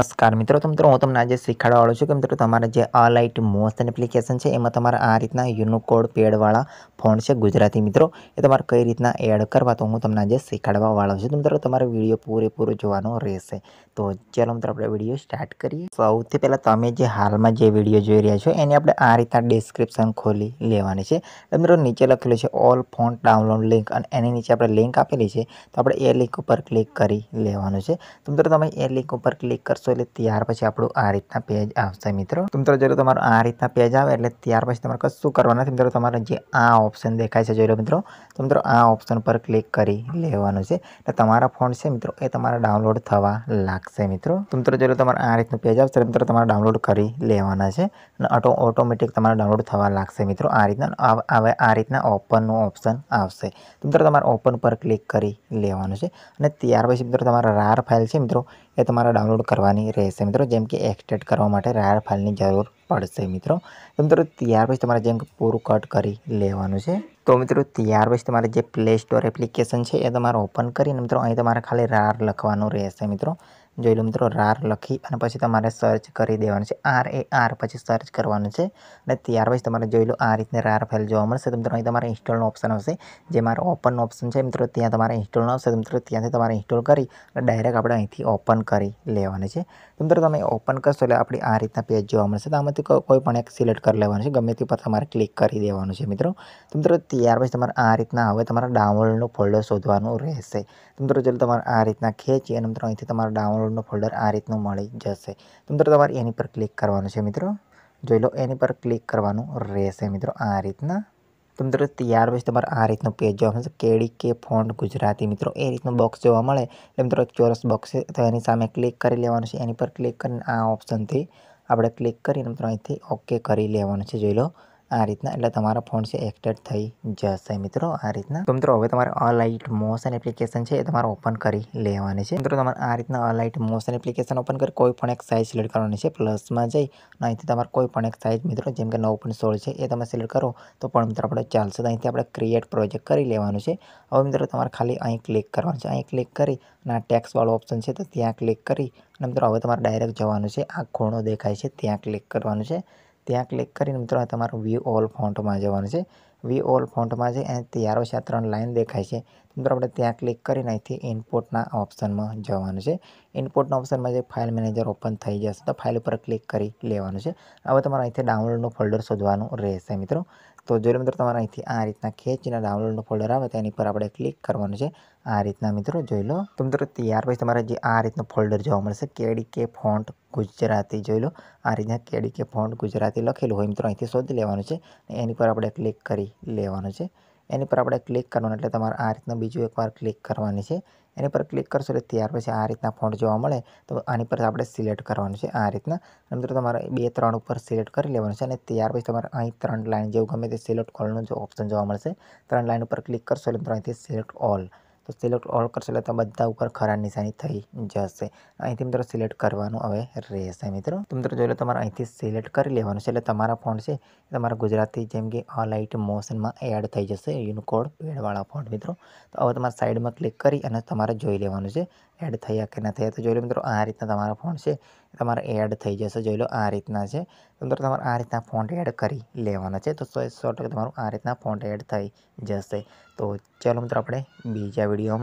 નમસ્કાર મિત્રો તો મિત્રો હું તમને આજે શીખવાડવાળો છું કે મિત્રો તમારે જે અલાઇટ મોશન એપ્લિકેશન છે એમાં તમારે આ રીતના યુનોકોડ પેડવાળા ફોન છે ગુજરાતી મિત્રો એ તમારે કઈ રીતના એડ કરવા તો હું તમને આજે શીખવાડવા વાળો છું તો મિત્રો તમારે વિડીયો પૂરેપૂરો જોવાનો રહેશે તો ચાલો મિત્રો આપણે વિડીયો સ્ટાર્ટ કરીએ સૌથી પહેલાં તમે જે હાલમાં જે વિડીયો જોઈ રહ્યા છો એની આપણે આ રીતના ડિસ્ક્રિપ્શન ખોલી લેવાની છે મિત્રો નીચે લખેલું છે ઓલ ફોન ડાઉનલોડ લિંક અને એની નીચે આપણે લિંક આપેલી છે તો આપણે એ લિંક ઉપર ક્લિક કરી લેવાનું છે તો મિત્રો તમે એ લિંક ઉપર ક્લિક કરશો કરશો એટલે ત્યાર પછી આપણું આ રીતના પેજ આવશે મિત્રો તો મિત્રો જોઈ લો તમારું આ રીતના પેજ આવે એટલે ત્યાર પછી તમારે કશું કરવાનું નથી મિત્રો તમારે જે આ ઓપ્શન દેખાય છે જોઈ લો મિત્રો તો મિત્રો આ ઓપ્શન પર ક્લિક કરી લેવાનું છે એટલે તમારા ફોન છે મિત્રો એ તમારા ડાઉનલોડ થવા લાગશે મિત્રો તો મિત્રો જોઈ લો તમારે આ રીતનું પેજ આવશે મિત્રો તમારે ડાઉનલોડ કરી લેવાના છે અને ઓટો ઓટોમેટિક તમારે ડાઉનલોડ થવા લાગશે મિત્રો આ રીતના હવે આ રીતના ઓપનનું ઓપ્શન આવશે તો મિત્રો તમારે ઓપન પર ક્લિક કરી લેવાનું છે અને ત્યાર પછી મિત્રો તમારા રાર ફાઇલ છે મિત્રો એ તમારે ડાઉનલોડ કરવાની રહેશે મિત્રો જેમ કે એક્સટ્રેક્ટ કરવા માટે રાર ફાઇલની જરૂર પડશે મિત્રો તો મિત્રો ત્યાર પછી તમારે જેમ કે પૂરું કટ કરી લેવાનું છે તો મિત્રો ત્યાર પછી તમારે જે પ્લે સ્ટોર એપ્લિકેશન છે એ તમારે ઓપન કરીને મિત્રો અહીં તમારે ખાલી રાર લખવાનું રહેશે મિત્રો જોઈ લો મિત્રો રાર લખી અને પછી તમારે સર્ચ કરી દેવાનું છે આર એ આર પછી સર્ચ કરવાનું છે અને ત્યાર પછી તમારે જોઈ લો આ રીતને રાર ફાઇલ જોવા મળશે મિત્રો અહીં તમારે ઇન્સ્ટોલનો ઓપ્શન આવશે જે મારો ઓપનનો ઓપ્શન છે મિત્રો ત્યાં તમારે ઇન્સ્ટોલનો આવશે મિત્રો ત્યાંથી તમારે ઇન્સ્ટોલ કરી અને ડાયરેક્ટ આપણે અહીંથી ઓપન કરી લેવાની છે મિત્રો તમે ઓપન કરશો એટલે આપણી આ રીતના પેજ જોવા મળશે તો આમાંથી કોઈ પણ એક સિલેક્ટ કરી લેવાનું છે ગમે તે પર તમારે ક્લિક કરી દેવાનું છે મિત્રો મિત્રો ત્યાર પછી તમારે આ રીતના હવે તમારા ડાઉનલોડનું ફોલ્ડર શોધવાનું રહેશે મિત્રો ચાલો તમારે આ રીતના ખેંચી અને મિત્રો અહીંથી તમારે ડાઉનલોડ ડાઉનલોડનો ફોલ્ડર આ રીતનું મળી જશે તો તમારે એની પર ક્લિક કરવાનું છે મિત્રો જોઈ લો એની પર ક્લિક કરવાનું રહેશે મિત્રો આ રીતના તો મિત્રો ત્યાર પછી તમારે આ રીતનું પેજ જોવા મળશે કેડી કે ફોન્ટ ગુજરાતી મિત્રો એ રીતનું બોક્સ જોવા મળે એટલે મિત્રો ચોરસ બોક્સ તો એની સામે ક્લિક કરી લેવાનું છે એની પર ક્લિક કરીને આ ઓપ્શનથી આપણે ક્લિક કરીને મિત્રો અહીંથી ઓકે કરી લેવાનું છે જોઈ લો આ રીતના એટલે તમારા ફોન છે એક્ટેડ થઈ જશે મિત્રો આ રીતના તો મિત્રો હવે તમારે અલાઇટ મોશન એપ્લિકેશન છે એ તમારે ઓપન કરી લેવાની છે મિત્રો તમારે આ રીતના અલાઇટ મોશન એપ્લિકેશન ઓપન કરી કોઈ પણ એક સાઇઝ સિલેક્ટ કરવાની છે પ્લસમાં જઈ અને અહીંથી તમારે કોઈ પણ એક સાઇઝ મિત્રો જેમ કે નવ સોળ છે એ તમે સિલેક્ટ કરો તો પણ મિત્રો આપણે ચાલશે તો અહીંથી આપણે ક્રિએટ પ્રોજેક્ટ કરી લેવાનું છે હવે મિત્રો તમારે ખાલી અહીં ક્લિક કરવાનું છે અહીં ક્લિક કરી અને આ ટેક્સવાળો ઓપ્શન છે તો ત્યાં ક્લિક કરી અને મિત્રો હવે તમારે ડાયરેક્ટ જવાનું છે આ ખૂણો દેખાય છે ત્યાં ક્લિક કરવાનું છે ત્યાં ક્લિક કરીને મિત્રો આ તમારું વ્યૂ ઓલ ફોન્ટમાં જવાનું છે વી ઓલ ફોન્ટમાં છે અને ત્યારો છે આ ત્રણ લાઇન દેખાય છે મિત્રો આપણે ત્યાં ક્લિક કરીને અહીંથી ઇનપુટના ઓપ્શનમાં જવાનું છે ઇનપુટના ઓપ્શનમાં જે ફાઇલ મેનેજર ઓપન થઈ જશે તો ફાઇલ ઉપર ક્લિક કરી લેવાનું છે હવે તમારે અહીંથી ડાઉનલોડનું ફોલ્ડર શોધવાનું રહેશે મિત્રો તો જો મિત્રો તમારે અહીંથી આ રીતના ખેંચીને ડાઉનલોડનું ફોલ્ડર આવે તેની પર આપણે ક્લિક કરવાનું છે આ રીતના મિત્રો જોઈ લો તો મિત્રો ત્યાર પછી તમારે જે આ રીતનું ફોલ્ડર જોવા મળશે કેડીકે ફોન્ટ ગુજરાતી જોઈ લો આ રીતના કેડીકે ફોન્ટ ગુજરાતી લખેલું હોય મિત્રો અહીંથી શોધી લેવાનું છે એની પર આપણે ક્લિક કરી લેવાનું છે એની પર આપણે ક્લિક કરવાનું એટલે તમારે આ રીતના બીજું એકવાર ક્લિક કરવાની છે એની પર ક્લિક કરશો એટલે ત્યાર પછી આ રીતના ફોન્ટ જોવા મળે તો આની પર આપણે સિલેક્ટ કરવાનું છે આ રીતના મિત્રો તમારે બે ત્રણ ઉપર સિલેક્ટ કરી લેવાનું છે અને ત્યાર પછી તમારે અહીં ત્રણ લાઇન જેવું ગમે તે સિલેક્ટ ઓલનું જો ઓપ્શન જોવા મળશે ત્રણ લાઇન ઉપર ક્લિક કરશો એટલે મિત્રો અહીંથી સિલેક્ટ ઓલ તો સિલેક્ટ ઓલ કરશો એટલે બધા ઉપર ખરા નિશાની થઈ જશે અહીંથી મિત્રો સિલેક્ટ કરવાનું હવે રહેશે મિત્રો તો મિત્રો જોઈ લો તમારે અહીંથી સિલેક્ટ કરી લેવાનું છે એટલે તમારા ફોન છે તમારા ગુજરાતી જેમ કે અલાઇટ મોશનમાં એડ થઈ જશે યુનિકોડ પેડવાળા ફોન મિત્રો તો હવે તમારે સાઈડમાં ક્લિક કરી અને તમારે જોઈ લેવાનું છે એડ થયા કે ન થયા તો જોઈ લો મિત્રો આ રીતના તમારા ફોન છે તમારે એડ થઈ જશે જોઈ લો આ રીતના છે તો તમારે આ રીતના ફોન્ટ એડ કરી લેવાના છે તો સો સો ટકા તમારું આ રીતના ફોન્ટ એડ થઈ જશે તો ચાલો મિત્રો આપણે બીજા વિડીયોમાં